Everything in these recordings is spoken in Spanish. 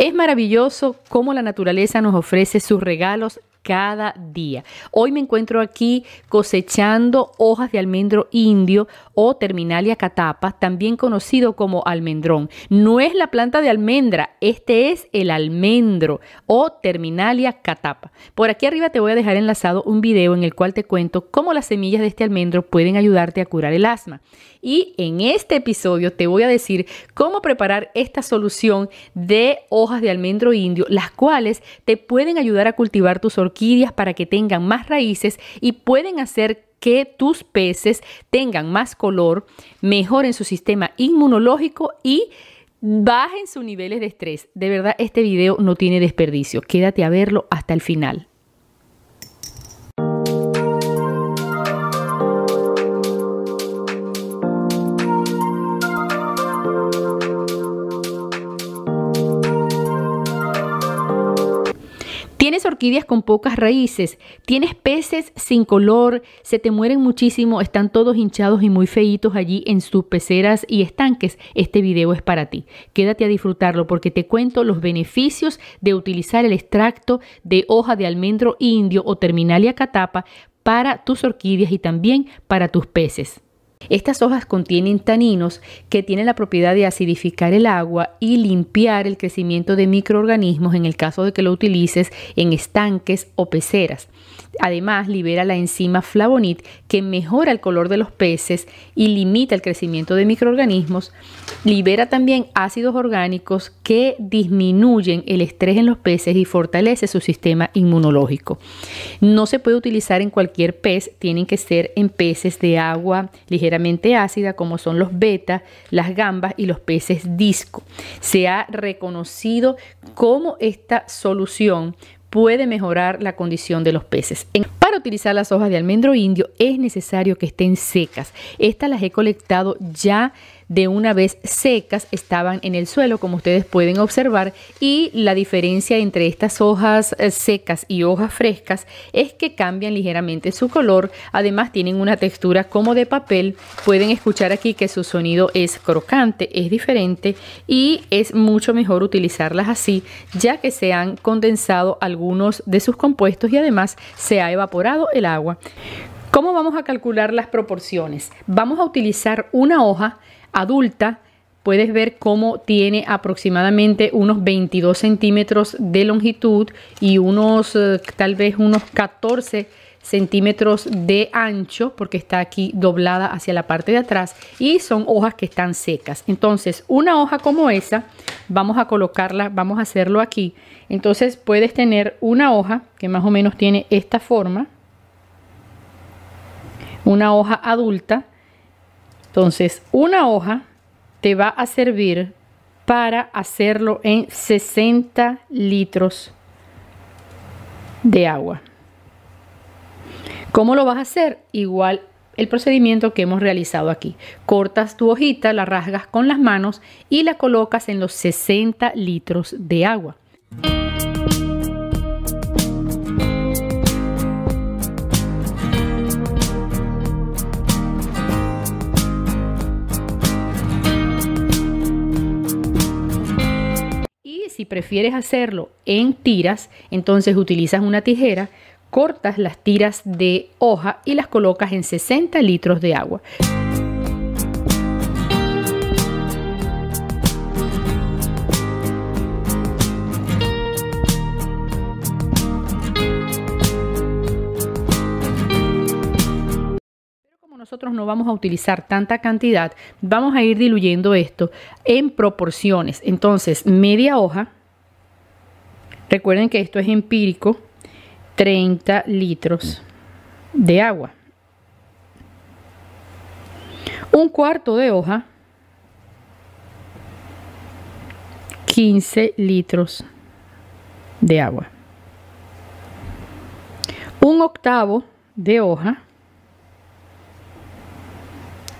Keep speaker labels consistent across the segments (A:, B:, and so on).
A: Es maravilloso cómo la naturaleza nos ofrece sus regalos cada día. Hoy me encuentro aquí cosechando hojas de almendro indio o terminalia catapa, también conocido como almendrón. No es la planta de almendra, este es el almendro o terminalia catapa. Por aquí arriba te voy a dejar enlazado un video en el cual te cuento cómo las semillas de este almendro pueden ayudarte a curar el asma. Y en este episodio te voy a decir cómo preparar esta solución de hojas de almendro indio, las cuales te pueden ayudar a cultivar tu sol para que tengan más raíces y pueden hacer que tus peces tengan más color, mejoren su sistema inmunológico y bajen sus niveles de estrés. De verdad, este video no tiene desperdicio. Quédate a verlo hasta el final. Tienes orquídeas con pocas raíces, tienes peces sin color, se te mueren muchísimo, están todos hinchados y muy feitos allí en sus peceras y estanques. Este video es para ti. Quédate a disfrutarlo porque te cuento los beneficios de utilizar el extracto de hoja de almendro indio o terminalia catapa para tus orquídeas y también para tus peces. Estas hojas contienen taninos que tienen la propiedad de acidificar el agua y limpiar el crecimiento de microorganismos en el caso de que lo utilices en estanques o peceras. Además, libera la enzima flavonit que mejora el color de los peces y limita el crecimiento de microorganismos. Libera también ácidos orgánicos que disminuyen el estrés en los peces y fortalece su sistema inmunológico. No se puede utilizar en cualquier pez, tienen que ser en peces de agua ligeramente ácida como son los betas, las gambas y los peces disco. Se ha reconocido como esta solución puede mejorar la condición de los peces. para utilizar las hojas de almendro indio es necesario que estén secas. Estas las he colectado ya de una vez secas estaban en el suelo, como ustedes pueden observar, y la diferencia entre estas hojas eh, secas y hojas frescas es que cambian ligeramente su color, además tienen una textura como de papel, pueden escuchar aquí que su sonido es crocante, es diferente y es mucho mejor utilizarlas así, ya que se han condensado algunos de sus compuestos y además se ha evaporado el agua. ¿Cómo vamos a calcular las proporciones? Vamos a utilizar una hoja adulta, puedes ver cómo tiene aproximadamente unos 22 centímetros de longitud y unos eh, tal vez unos 14 centímetros de ancho porque está aquí doblada hacia la parte de atrás y son hojas que están secas entonces una hoja como esa vamos a colocarla vamos a hacerlo aquí entonces puedes tener una hoja que más o menos tiene esta forma una hoja adulta entonces, una hoja te va a servir para hacerlo en 60 litros de agua. ¿Cómo lo vas a hacer? Igual el procedimiento que hemos realizado aquí. Cortas tu hojita, la rasgas con las manos y la colocas en los 60 litros de agua. si prefieres hacerlo en tiras, entonces utilizas una tijera, cortas las tiras de hoja y las colocas en 60 litros de agua. no vamos a utilizar tanta cantidad, vamos a ir diluyendo esto en proporciones. Entonces, media hoja, recuerden que esto es empírico, 30 litros de agua. Un cuarto de hoja, 15 litros de agua. Un octavo de hoja,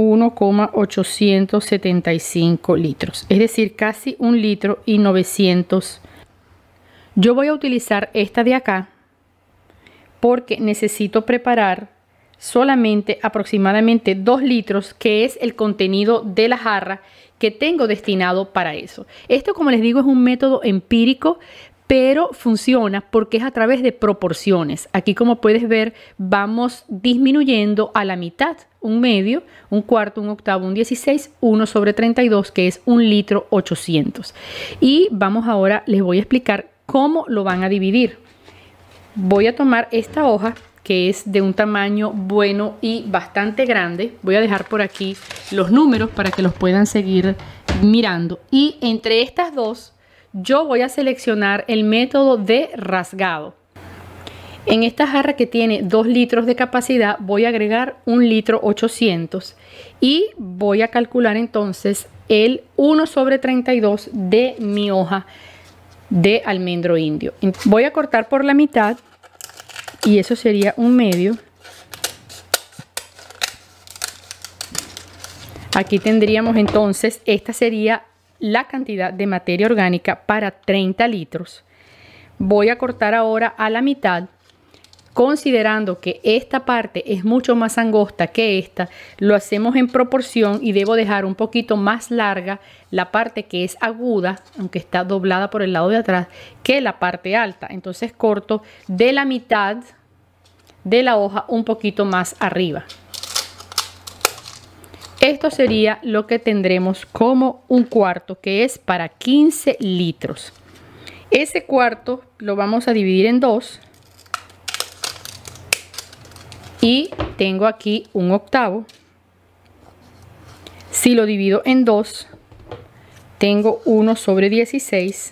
A: 1,875 litros, es decir, casi un litro y 900. Yo voy a utilizar esta de acá porque necesito preparar solamente aproximadamente 2 litros, que es el contenido de la jarra que tengo destinado para eso. Esto, como les digo, es un método empírico, pero funciona porque es a través de proporciones. Aquí, como puedes ver, vamos disminuyendo a la mitad un medio, un cuarto, un octavo, un 16, 1 sobre 32, que es un litro 800. Y vamos ahora, les voy a explicar cómo lo van a dividir. Voy a tomar esta hoja que es de un tamaño bueno y bastante grande. Voy a dejar por aquí los números para que los puedan seguir mirando. Y entre estas dos, yo voy a seleccionar el método de rasgado. En esta jarra que tiene 2 litros de capacidad voy a agregar 1 litro 800 y voy a calcular entonces el 1 sobre 32 de mi hoja de almendro indio. Voy a cortar por la mitad y eso sería un medio. Aquí tendríamos entonces, esta sería la cantidad de materia orgánica para 30 litros. Voy a cortar ahora a la mitad Considerando que esta parte es mucho más angosta que esta, lo hacemos en proporción y debo dejar un poquito más larga la parte que es aguda, aunque está doblada por el lado de atrás, que la parte alta. Entonces corto de la mitad de la hoja un poquito más arriba. Esto sería lo que tendremos como un cuarto, que es para 15 litros. Ese cuarto lo vamos a dividir en dos y tengo aquí un octavo. Si lo divido en dos, tengo uno sobre 16.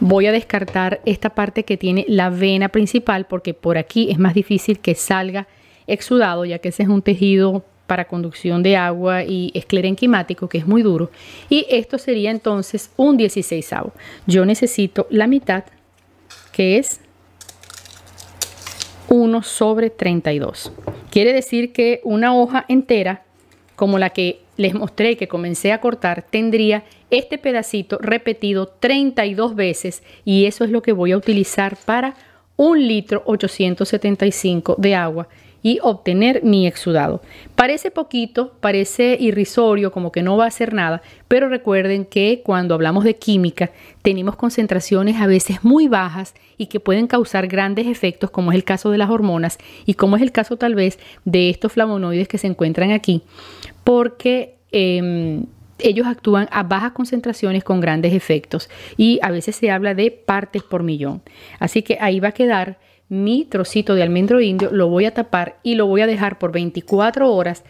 A: Voy a descartar esta parte que tiene la vena principal porque por aquí es más difícil que salga exudado ya que ese es un tejido para conducción de agua y esclerenquimático que es muy duro. Y esto sería entonces un 16 Yo necesito la mitad que es 1 sobre 32. Quiere decir que una hoja entera, como la que les mostré que comencé a cortar, tendría este pedacito repetido 32 veces y eso es lo que voy a utilizar para un litro 875 de agua y obtener mi exudado. Parece poquito, parece irrisorio, como que no va a hacer nada, pero recuerden que cuando hablamos de química tenemos concentraciones a veces muy bajas y que pueden causar grandes efectos, como es el caso de las hormonas y como es el caso tal vez de estos flavonoides que se encuentran aquí, porque... Em, ellos actúan a bajas concentraciones con grandes efectos y a veces se habla de partes por millón. Así que ahí va a quedar mi trocito de almendro indio, lo voy a tapar y lo voy a dejar por 24 horas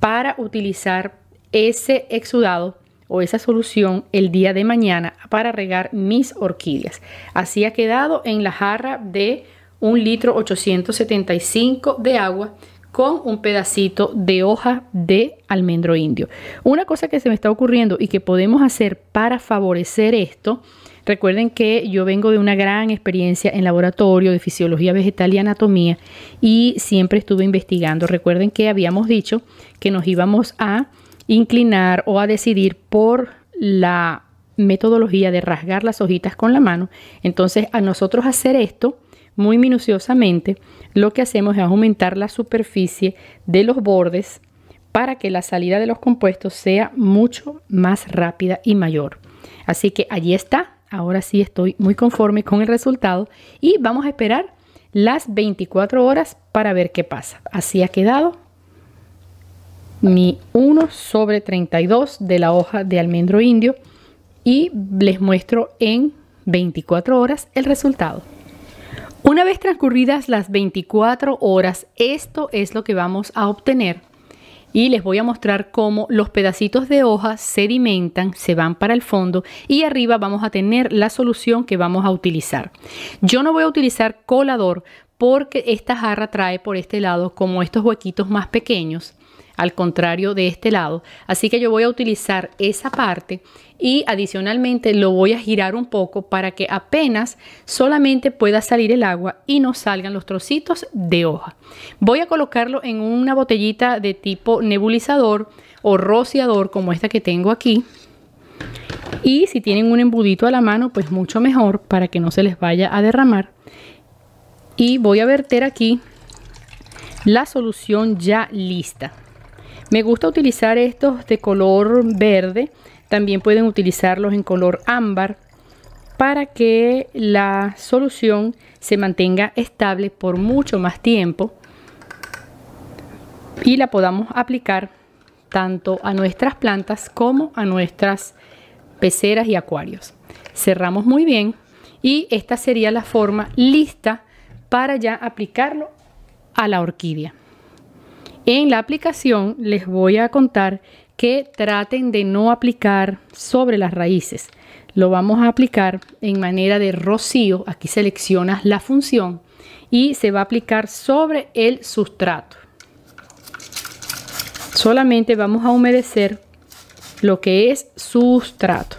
A: para utilizar ese exudado o esa solución el día de mañana para regar mis orquídeas. Así ha quedado en la jarra de un litro 875 de agua con un pedacito de hoja de almendro indio. Una cosa que se me está ocurriendo y que podemos hacer para favorecer esto Recuerden que yo vengo de una gran experiencia en laboratorio de fisiología vegetal y anatomía y siempre estuve investigando. Recuerden que habíamos dicho que nos íbamos a inclinar o a decidir por la metodología de rasgar las hojitas con la mano. Entonces, a nosotros hacer esto muy minuciosamente, lo que hacemos es aumentar la superficie de los bordes para que la salida de los compuestos sea mucho más rápida y mayor. Así que allí está Ahora sí estoy muy conforme con el resultado y vamos a esperar las 24 horas para ver qué pasa. Así ha quedado mi 1 sobre 32 de la hoja de almendro indio y les muestro en 24 horas el resultado. Una vez transcurridas las 24 horas, esto es lo que vamos a obtener y les voy a mostrar cómo los pedacitos de hoja sedimentan, se van para el fondo y arriba vamos a tener la solución que vamos a utilizar. Yo no voy a utilizar colador porque esta jarra trae por este lado como estos huequitos más pequeños al contrario de este lado. Así que yo voy a utilizar esa parte y adicionalmente lo voy a girar un poco para que apenas solamente pueda salir el agua y no salgan los trocitos de hoja. Voy a colocarlo en una botellita de tipo nebulizador o rociador como esta que tengo aquí. Y si tienen un embudito a la mano, pues mucho mejor para que no se les vaya a derramar. Y voy a verter aquí la solución ya lista. Me gusta utilizar estos de color verde, también pueden utilizarlos en color ámbar para que la solución se mantenga estable por mucho más tiempo y la podamos aplicar tanto a nuestras plantas como a nuestras peceras y acuarios. Cerramos muy bien y esta sería la forma lista para ya aplicarlo a la orquídea. En la aplicación les voy a contar que traten de no aplicar sobre las raíces. Lo vamos a aplicar en manera de rocío. Aquí seleccionas la función y se va a aplicar sobre el sustrato. Solamente vamos a humedecer lo que es sustrato.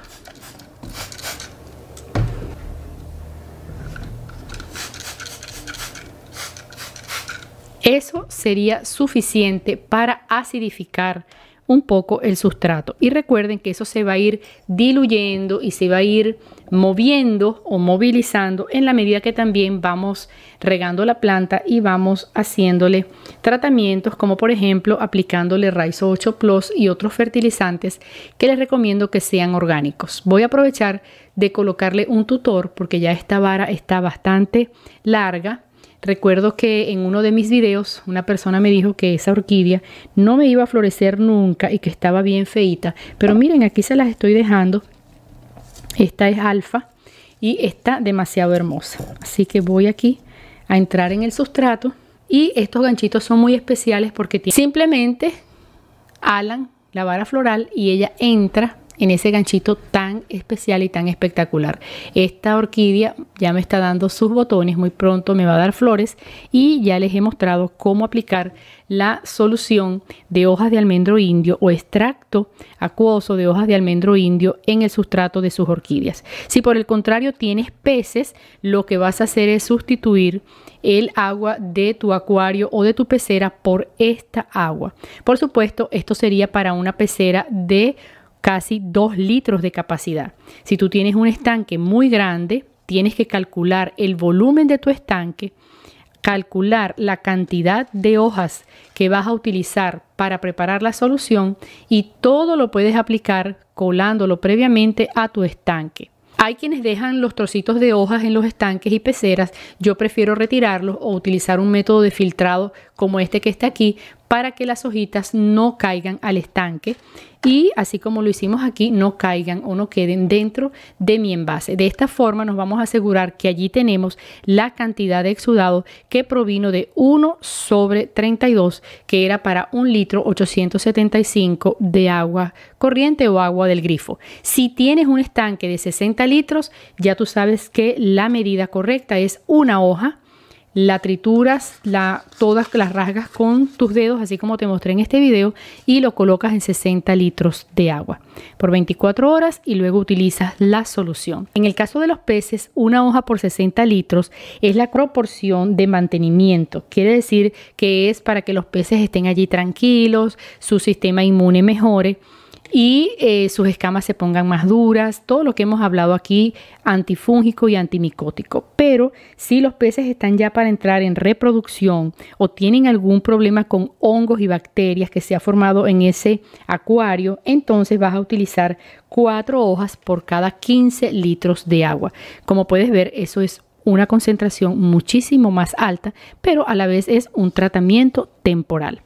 A: Eso sería suficiente para acidificar un poco el sustrato. Y recuerden que eso se va a ir diluyendo y se va a ir moviendo o movilizando en la medida que también vamos regando la planta y vamos haciéndole tratamientos como por ejemplo aplicándole Raizo 8 Plus y otros fertilizantes que les recomiendo que sean orgánicos. Voy a aprovechar de colocarle un tutor porque ya esta vara está bastante larga Recuerdo que en uno de mis videos una persona me dijo que esa orquídea no me iba a florecer nunca y que estaba bien feita. Pero miren, aquí se las estoy dejando. Esta es alfa y está demasiado hermosa. Así que voy aquí a entrar en el sustrato. Y estos ganchitos son muy especiales porque simplemente alan la vara floral y ella entra en ese ganchito tan especial y tan espectacular. Esta orquídea ya me está dando sus botones, muy pronto me va a dar flores y ya les he mostrado cómo aplicar la solución de hojas de almendro indio o extracto acuoso de hojas de almendro indio en el sustrato de sus orquídeas. Si por el contrario tienes peces, lo que vas a hacer es sustituir el agua de tu acuario o de tu pecera por esta agua. Por supuesto, esto sería para una pecera de casi 2 litros de capacidad. Si tú tienes un estanque muy grande, tienes que calcular el volumen de tu estanque, calcular la cantidad de hojas que vas a utilizar para preparar la solución y todo lo puedes aplicar colándolo previamente a tu estanque. Hay quienes dejan los trocitos de hojas en los estanques y peceras. Yo prefiero retirarlos o utilizar un método de filtrado como este que está aquí para que las hojitas no caigan al estanque y así como lo hicimos aquí, no caigan o no queden dentro de mi envase. De esta forma nos vamos a asegurar que allí tenemos la cantidad de exudado que provino de 1 sobre 32, que era para un litro 875 de agua corriente o agua del grifo. Si tienes un estanque de 60 litros, ya tú sabes que la medida correcta es una hoja la trituras, la, todas las rasgas con tus dedos, así como te mostré en este video, y lo colocas en 60 litros de agua por 24 horas y luego utilizas la solución. En el caso de los peces, una hoja por 60 litros es la proporción de mantenimiento. Quiere decir que es para que los peces estén allí tranquilos, su sistema inmune mejore y eh, sus escamas se pongan más duras, todo lo que hemos hablado aquí, antifúngico y antimicótico. Pero si los peces están ya para entrar en reproducción o tienen algún problema con hongos y bacterias que se ha formado en ese acuario, entonces vas a utilizar cuatro hojas por cada 15 litros de agua. Como puedes ver, eso es una concentración muchísimo más alta, pero a la vez es un tratamiento temporal.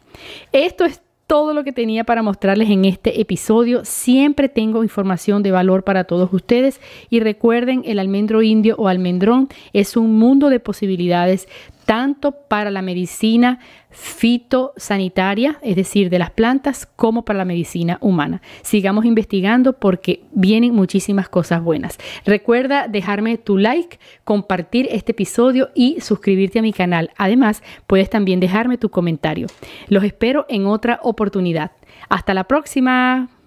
A: Esto es todo lo que tenía para mostrarles en este episodio. Siempre tengo información de valor para todos ustedes y recuerden, el almendro indio o almendrón es un mundo de posibilidades tanto para la medicina fitosanitaria, es decir, de las plantas, como para la medicina humana. Sigamos investigando porque vienen muchísimas cosas buenas. Recuerda dejarme tu like, compartir este episodio y suscribirte a mi canal. Además, puedes también dejarme tu comentario. Los espero en otra oportunidad. Hasta la próxima.